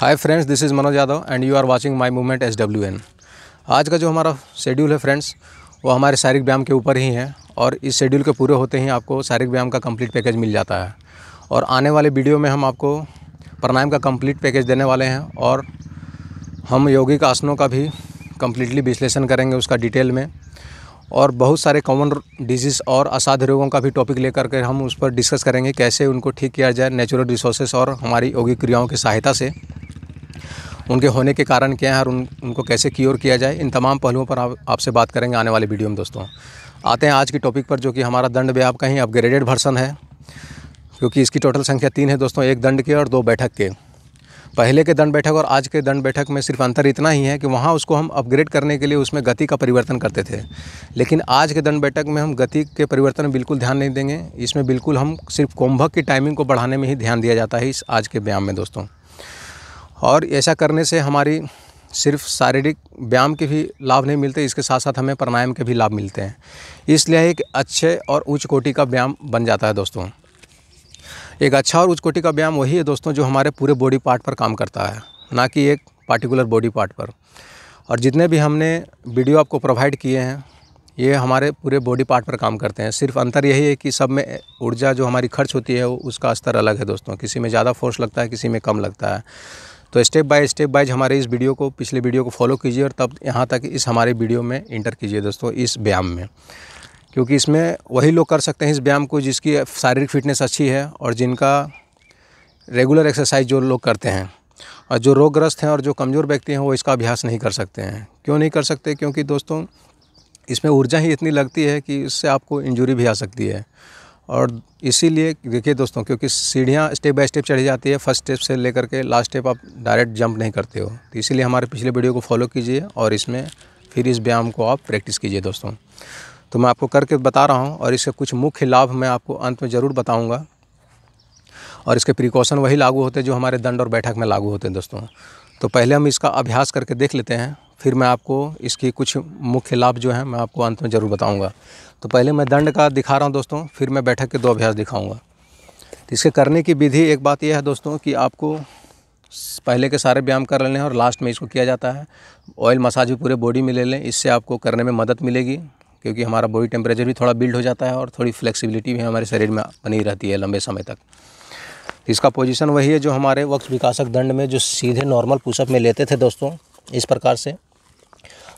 hi friends this is Manoj Yadav and you are watching my movement S W N आज का जो हमारा schedule है फ्रेंड्स वो हमारे शारीरिक व्यायाम के ऊपर ही है और इस शेड्यूल के पूरे होते ही आपको शारीरिक व्यायाम का कंप्लीट पैकेज मिल जाता है और आने वाले वीडियो में हम आपको प्राणायाम का कंप्लीट पैकेज देने वाले हैं और हम यौगिक आसनों का भी कम्प्लीटली विश्लेषण करेंगे उसका डिटेल में और बहुत सारे कॉमन डिजीज़ और असाध्य रोगों का भी टॉपिक लेकर के हम उस पर डिस्कस करेंगे कैसे उनको ठीक किया जाए नेचुरल रिसोर्सेस और हमारी यौगिक क्रियाओं की सहायता से उनके होने के कारण क्या है और उन उनको कैसे क्योर किया जाए इन तमाम पहलुओं पर आप आपसे बात करेंगे आने वाले वीडियो में दोस्तों आते हैं आज के टॉपिक पर जो कि हमारा दंड व्याप का ही अपग्रेडेड वर्सन है क्योंकि इसकी टोटल संख्या तीन है दोस्तों एक दंड के और दो बैठक के पहले के दंड बैठक और आज के दंड बैठक में सिर्फ अंतर इतना ही है कि वहाँ उसको हम अपग्रेड करने के लिए उसमें गति का परिवर्तन करते थे लेकिन आज के दंड बैठक में हम गति के परिवर्तन में बिल्कुल ध्यान नहीं देंगे इसमें बिल्कुल हम सिर्फ कुंभक की टाइमिंग को बढ़ाने में ही ध्यान दिया जाता है इस आज के व्यायाम में दोस्तों और ऐसा करने से हमारी सिर्फ शारीरिक व्यायाम के भी लाभ नहीं मिलते इसके साथ साथ हमें प्राणायाम के भी लाभ मिलते हैं इसलिए एक अच्छे और उच्च कोटि का व्यायाम बन जाता है दोस्तों एक अच्छा और उच्च कोटि का व्यायाम वही है दोस्तों जो हमारे पूरे बॉडी पार्ट पर काम करता है ना कि एक पार्टिकुलर बॉडी पार्ट पर और जितने भी हमने वीडियो आपको प्रोवाइड किए हैं ये हमारे पूरे बॉडी पार्ट पर काम करते हैं सिर्फ अंतर यही है कि सब में ऊर्जा जो हमारी खर्च होती है उसका स्तर अलग है दोस्तों किसी में ज़्यादा फोर्स लगता है किसी में कम लगता है तो स्टेप बाय स्टेप वाइज हमारे इस वीडियो को पिछले वीडियो को फॉलो कीजिए और तब यहाँ तक इस हमारे वीडियो में इंटर कीजिए दोस्तों इस व्यायाम में क्योंकि इसमें वही लोग कर सकते हैं इस व्यायाम को जिसकी शारीरिक फिटनेस अच्छी है और जिनका रेगुलर एक्सरसाइज जो लोग करते हैं और जो रोगग्रस्त हैं और जो कमज़ोर व्यक्ति हैं वो इसका अभ्यास नहीं कर सकते हैं क्यों नहीं कर सकते क्योंकि दोस्तों इसमें ऊर्जा ही इतनी लगती है कि इससे आपको इंजुरी भी आ सकती है और इसीलिए देखिए दोस्तों क्योंकि सीढ़ियाँ स्टेप बाय स्टेप चढ़ी जाती है फर्स्ट स्टेप से लेकर के लास्ट स्टेप आप डायरेक्ट जंप नहीं करते हो तो इसीलिए हमारे पिछले वीडियो को फॉलो कीजिए और इसमें फिर इस व्यायाम को आप प्रैक्टिस कीजिए दोस्तों तो मैं आपको करके बता रहा हूँ और इसके कुछ मुख्य लाभ मैं आपको अंत में ज़रूर बताऊँगा और इसके प्रिकॉशन वही लागू होते हैं जो हमारे दंड और बैठक में लागू होते हैं दोस्तों तो पहले हम इसका अभ्यास करके देख लेते हैं फिर मैं आपको इसकी कुछ मुख्य लाभ जो हैं मैं आपको अंत में ज़रूर बताऊँगा तो पहले मैं दंड का दिखा रहा हूँ दोस्तों फिर मैं बैठक के दो अभ्यास दिखाऊँगा तो इसके करने की विधि एक बात यह है दोस्तों कि आपको पहले के सारे व्यायाम कर लेने हैं और लास्ट में इसको किया जाता है ऑयल मसाज भी पूरे बॉडी में ले लें इससे आपको करने में मदद मिलेगी क्योंकि हमारा बॉडी टेम्परेचर भी थोड़ा बिल्ड हो जाता है और थोड़ी फ्लेक्सिबिलिटी भी हमारे शरीर में बनी रहती है लंबे समय तक इसका पोजीशन वही है जो हमारे वक्त विकासक दंड में जो सीधे नॉर्मल पुशअप में लेते थे दोस्तों इस प्रकार से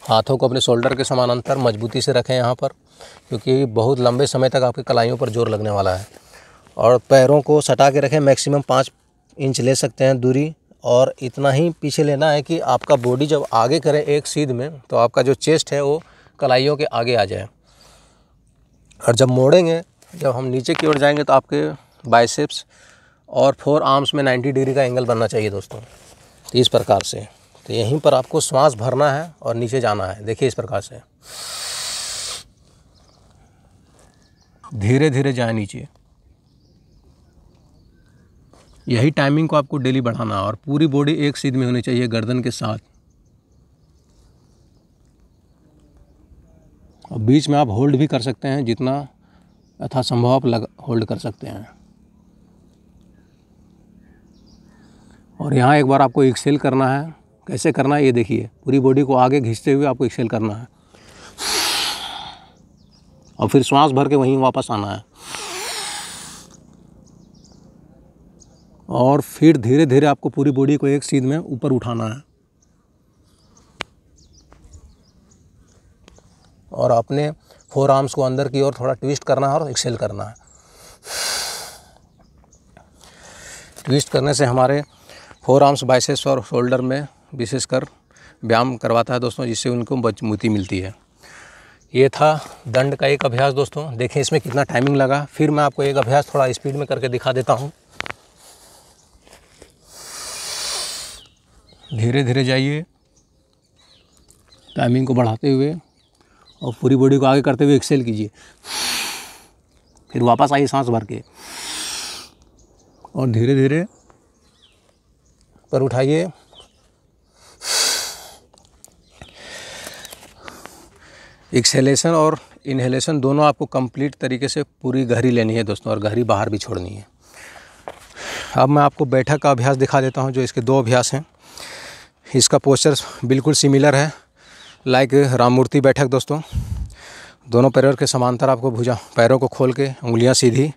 हाथों को अपने शोल्डर के समानांतर मजबूती से रखें यहाँ पर क्योंकि बहुत लंबे समय तक आपके कलाइयों पर जोर लगने वाला है और पैरों को सटा के रखें मैक्सिमम पाँच इंच ले सकते हैं दूरी और इतना ही पीछे लेना है कि आपका बॉडी जब आगे करे एक सीध में तो आपका जो चेस्ट है वो कलाइयों के आगे आ जाए और जब मोड़ेंगे जब हम नीचे की ओर जाएंगे तो आपके बाइसेप्स और फोर आर्म्स में 90 डिग्री का एंगल बनना चाहिए दोस्तों तो इस प्रकार से तो यहीं पर आपको श्वास भरना है और नीचे जाना है देखिए इस प्रकार से धीरे धीरे जाए नीचे यही टाइमिंग को आपको डेली बढ़ाना है और पूरी बॉडी एक सीध में होनी चाहिए गर्दन के साथ और बीच में आप होल्ड भी कर सकते हैं जितना यथासंभव आप लग होल्ड कर सकते हैं और यहाँ एक बार आपको एक्सेल करना है कैसे करना है ये देखिए पूरी बॉडी को आगे घिसते हुए आपको एक्सेल करना है और फिर श्वास भर के वहीं वापस आना है और फिर धीरे धीरे आपको पूरी बॉडी को एक सीध में ऊपर उठाना है और अपने फोर आर्म्स को अंदर की ओर थोड़ा ट्विस्ट करना है और एक्सेल करना है ट्विस्ट करने से हमारे फोर आर्म्स बाइसेस और शोल्डर में विशेषकर व्यायाम करवाता है दोस्तों जिससे उनको मजबूती मिलती है ये था दंड का एक अभ्यास दोस्तों देखें इसमें कितना टाइमिंग लगा फिर मैं आपको एक अभ्यास थोड़ा स्पीड में करके दिखा देता हूँ धीरे धीरे जाइए टाइमिंग को बढ़ाते हुए और पूरी बॉडी को आगे करते हुए एक्सेल कीजिए फिर वापस आइए सांस भर के और धीरे धीरे पर उठाइए एक्सेलेशन और इन्हेलेशन दोनों आपको कंप्लीट तरीके से पूरी गहरी लेनी है दोस्तों और गहरी बाहर भी छोड़नी है अब मैं आपको बैठक का अभ्यास दिखा देता हूँ जो इसके दो अभ्यास हैं इसका पोस्चर बिल्कुल सिमिलर है लाइक राममूर्ति बैठक दोस्तों दोनों पैरों के समांतर आपको भुजा पैरों को खोल के उंगलियाँ सीधी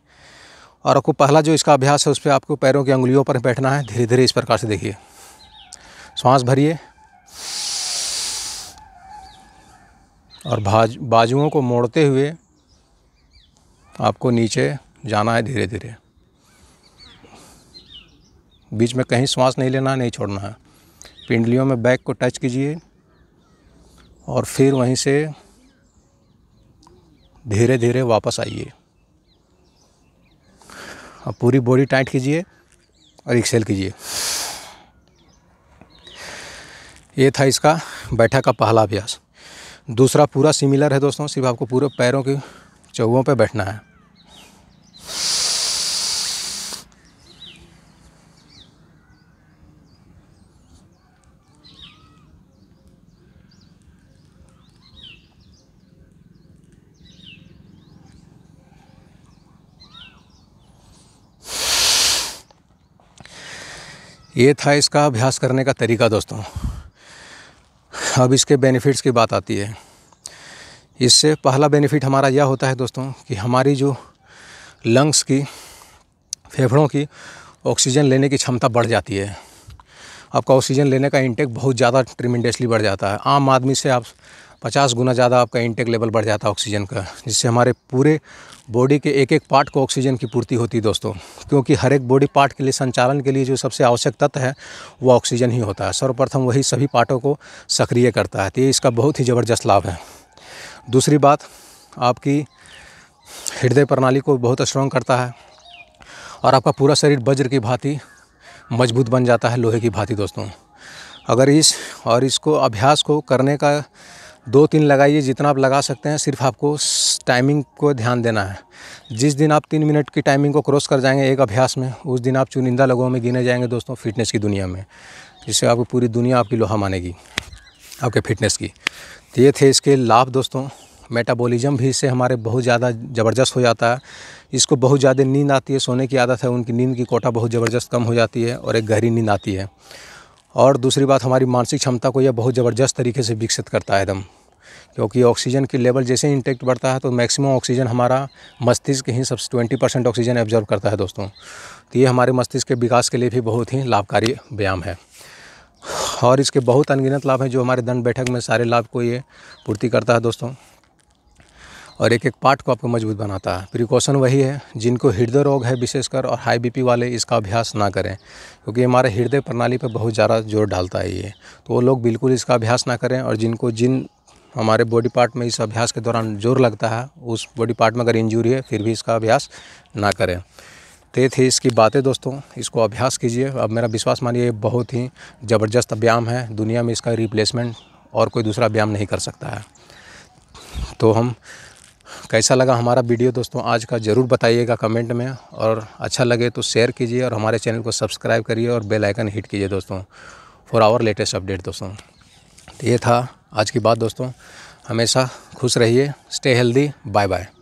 और आपको पहला जो इसका अभ्यास है उस पर आपको पैरों की उंगलियों पर बैठना है धीरे धीरे इस प्रकार से देखिए सांस भरिए और भाज बाजुओं को मोड़ते हुए आपको नीचे जाना है धीरे धीरे बीच में कहीं सांस नहीं लेना नहीं छोड़ना है पिंडलियों में बैक को टच कीजिए और फिर वहीं से धीरे धीरे वापस आइए अब पूरी बॉडी टाइट कीजिए और एक्सेल कीजिए ये था इसका बैठक का पहला अभ्यास दूसरा पूरा सिमिलर है दोस्तों सिर्फ आपको पूरे पैरों के चौहों पे बैठना है ये था इसका अभ्यास करने का तरीका दोस्तों अब इसके बेनिफिट्स की बात आती है इससे पहला बेनिफिट हमारा यह होता है दोस्तों कि हमारी जो लंग्स की फेफड़ों की ऑक्सीजन लेने की क्षमता बढ़ जाती है आपका ऑक्सीजन लेने का इंटेक बहुत ज़्यादा ट्रिमेंडसली बढ़ जाता है आम आदमी से आप पचास गुना ज़्यादा आपका इंटेक लेवल बढ़ जाता है ऑक्सीजन का जिससे हमारे पूरे बॉडी के एक एक पार्ट को ऑक्सीजन की पूर्ति होती है दोस्तों क्योंकि हर एक बॉडी पार्ट के लिए संचालन के लिए जो सबसे आवश्यक तत्व है वो ऑक्सीजन ही होता है सर्वप्रथम वही सभी पार्टों को सक्रिय करता है तो ये इसका बहुत ही ज़बरदस्त लाभ है दूसरी बात आपकी हृदय प्रणाली को बहुत स्ट्रॉन्ग करता है और आपका पूरा शरीर वज्र की भांति मजबूत बन जाता है लोहे की भांति दोस्तों अगर इस और इसको अभ्यास को करने का दो तीन लगाइए जितना आप लगा सकते हैं सिर्फ आपको टाइमिंग को ध्यान देना है जिस दिन आप तीन मिनट की टाइमिंग को क्रॉस कर जाएंगे एक अभ्यास में उस दिन आप चुनिंदा लोगों में गिने जाएंगे दोस्तों फिटनेस की दुनिया में जिससे आपको पूरी दुनिया आपकी लोहा मानेगी आपके फिटनेस की तो ये थे इसके लाभ दोस्तों मेटाबॉलिज्म भी इससे हमारे बहुत ज़्यादा ज़बरदस्त हो जाता है इसको बहुत ज़्यादा नींद आती है सोने की आदत है उनकी नींद की कोटा बहुत ज़बरदस्त कम हो जाती है और एक गहरी नींद आती है और दूसरी बात हमारी मानसिक क्षमता को यह बहुत ज़बरदस्त तरीके से विकसित करता है एकदम क्योंकि ऑक्सीजन की लेवल जैसे ही इंटेक्ट बढ़ता है तो मैक्सिमम ऑक्सीजन हमारा मस्तिष्क ही सब ट्वेंटी परसेंट ऑक्सीजन एब्जॉर्व करता है दोस्तों तो ये हमारे मस्तिष्क के विकास के लिए भी बहुत ही लाभकारी व्यायाम है और इसके बहुत अनगिनत लाभ हैं जो हमारे दंड बैठक में सारे लाभ को ये पूर्ति करता है दोस्तों और एक एक पार्ट को आपको मजबूत बनाता है प्रिकॉशन वही है जिनको हृदय रोग है विशेषकर और हाई बीपी वाले इसका अभ्यास ना करें क्योंकि हमारे हृदय प्रणाली पर बहुत ज़्यादा जोर डालता है ये तो वो लोग बिल्कुल इसका अभ्यास ना करें और जिनको जिन हमारे बॉडी पार्ट में इस अभ्यास के दौरान जोर लगता है उस बॉडी पार्ट में अगर इंजूरी है फिर भी इसका अभ्यास ना करें ते तो थे थी इसकी बातें दोस्तों इसको अभ्यास कीजिए अब मेरा विश्वास मानिए बहुत ही ज़बरदस्त व्यायाम है दुनिया में इसका रिप्लेसमेंट और कोई दूसरा व्यायाम नहीं कर सकता है तो हम कैसा लगा हमारा वीडियो दोस्तों आज का ज़रूर बताइएगा कमेंट में और अच्छा लगे तो शेयर कीजिए और हमारे चैनल को सब्सक्राइब करिए और बेल आइकन हिट कीजिए दोस्तों फॉर आवर लेटेस्ट अपडेट दोस्तों तो ये था आज की बात दोस्तों हमेशा खुश रहिए स्टे हेल्दी बाय बाय